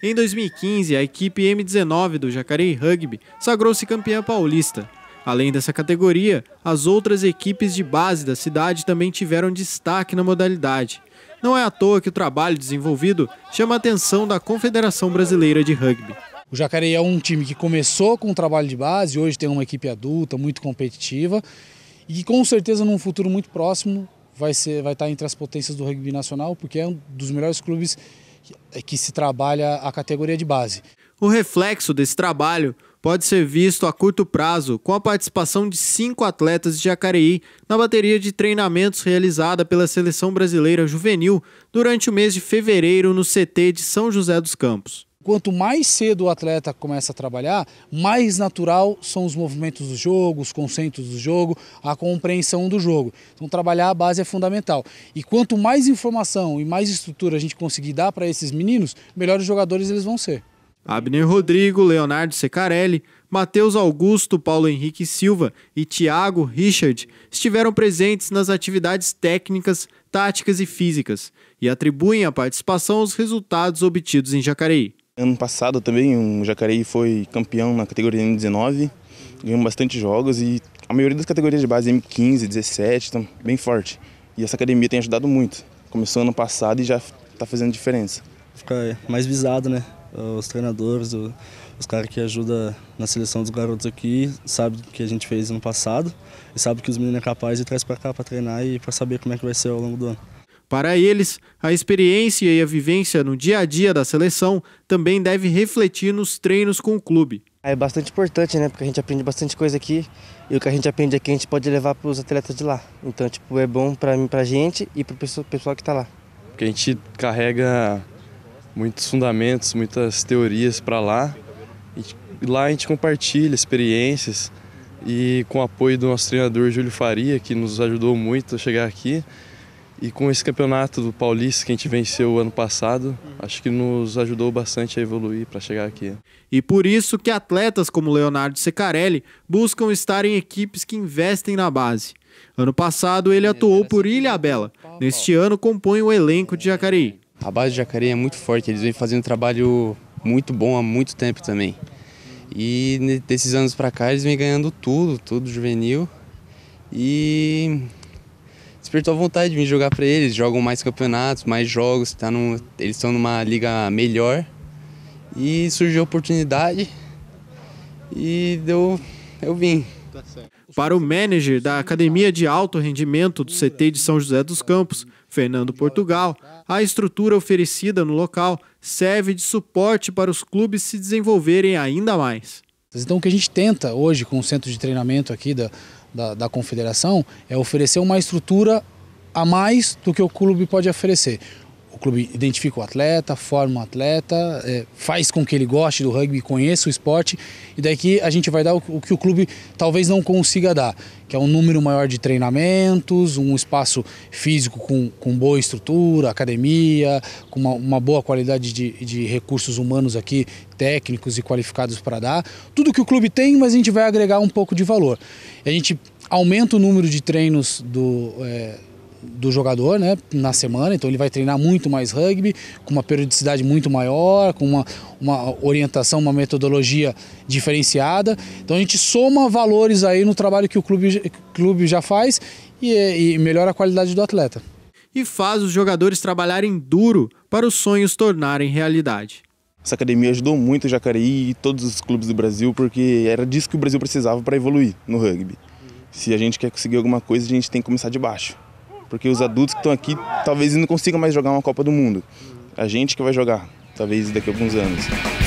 Em 2015, a equipe M19 do Jacareí Rugby sagrou-se campeã paulista. Além dessa categoria, as outras equipes de base da cidade também tiveram destaque na modalidade. Não é à toa que o trabalho desenvolvido chama a atenção da Confederação Brasileira de Rugby. O Jacareí é um time que começou com o trabalho de base, hoje tem uma equipe adulta muito competitiva e que com certeza num futuro muito próximo vai, ser, vai estar entre as potências do rugby nacional, porque é um dos melhores clubes é que se trabalha a categoria de base. O reflexo desse trabalho pode ser visto a curto prazo com a participação de cinco atletas de Jacareí na bateria de treinamentos realizada pela Seleção Brasileira Juvenil durante o mês de fevereiro no CT de São José dos Campos quanto mais cedo o atleta começa a trabalhar, mais natural são os movimentos do jogo, os conceitos do jogo, a compreensão do jogo. Então trabalhar a base é fundamental. E quanto mais informação e mais estrutura a gente conseguir dar para esses meninos, melhores jogadores eles vão ser. Abner Rodrigo, Leonardo Secarelli, Matheus Augusto, Paulo Henrique Silva e Thiago Richard estiveram presentes nas atividades técnicas, táticas e físicas e atribuem a participação aos resultados obtidos em Jacareí. Ano passado também o Jacareí foi campeão na categoria M19, ganhou bastante jogos e a maioria das categorias de base M15, 17 estão bem forte. E essa academia tem ajudado muito. Começou ano passado e já está fazendo diferença. Fica mais visado, né? Os treinadores, os caras que ajudam na seleção dos garotos aqui, sabem o que a gente fez ano passado e sabem que os meninos é capazes e traz para cá para treinar e para saber como é que vai ser ao longo do ano. Para eles, a experiência e a vivência no dia a dia da seleção também deve refletir nos treinos com o clube. É bastante importante, né? Porque a gente aprende bastante coisa aqui e o que a gente aprende aqui a gente pode levar para os atletas de lá. Então, tipo, é bom para mim, para a gente e para o pessoal que está lá. Porque a gente carrega muitos fundamentos, muitas teorias para lá. E lá a gente compartilha experiências e com o apoio do nosso treinador Júlio Faria, que nos ajudou muito a chegar aqui, e com esse campeonato do Paulista que a gente venceu ano passado, acho que nos ajudou bastante a evoluir para chegar aqui. E por isso que atletas como Leonardo Secarelli buscam estar em equipes que investem na base. Ano passado ele atuou por Ilha Bela. Neste ano compõe o elenco de Jacareí. A base de Jacareí é muito forte, eles vêm fazendo um trabalho muito bom há muito tempo também. E desses anos para cá eles vêm ganhando tudo, tudo juvenil. E despertou a vontade de vir jogar para eles. Jogam mais campeonatos, mais jogos, tá num, eles estão numa liga melhor. E surgiu a oportunidade e deu, eu vim. Para o manager da Academia de Alto Rendimento do CT de São José dos Campos, Fernando Portugal, a estrutura oferecida no local serve de suporte para os clubes se desenvolverem ainda mais. Então, o que a gente tenta hoje com o centro de treinamento aqui da, da, da confederação é oferecer uma estrutura a mais do que o clube pode oferecer. O clube identifica o atleta, forma o atleta, é, faz com que ele goste do rugby, conheça o esporte e daqui a gente vai dar o, o, que o clube talvez não consiga dar, que é um número maior de treinamentos, um espaço físico com, com boa estrutura, academia, com uma, uma boa qualidade de, de recursos humanos aqui, técnicos e qualificados para dar. Tudo que o clube tem, mas a gente vai agregar um pouco de valor. A gente aumenta o número de treinos do, é, do jogador né, na semana, então ele vai treinar muito mais rugby, com uma periodicidade muito maior, com uma, uma orientação, uma metodologia diferenciada. Então a gente soma valores aí no trabalho que o clube, clube já faz e, e melhora a qualidade do atleta. E faz os jogadores trabalharem duro para os sonhos tornarem realidade. Essa academia ajudou muito o Jacareí e todos os clubes do Brasil, porque era disso que o Brasil precisava para evoluir no rugby. Se a gente quer conseguir alguma coisa, a gente tem que começar de baixo porque os adultos que estão aqui talvez não consigam mais jogar uma Copa do Mundo. A gente que vai jogar, talvez daqui a alguns anos.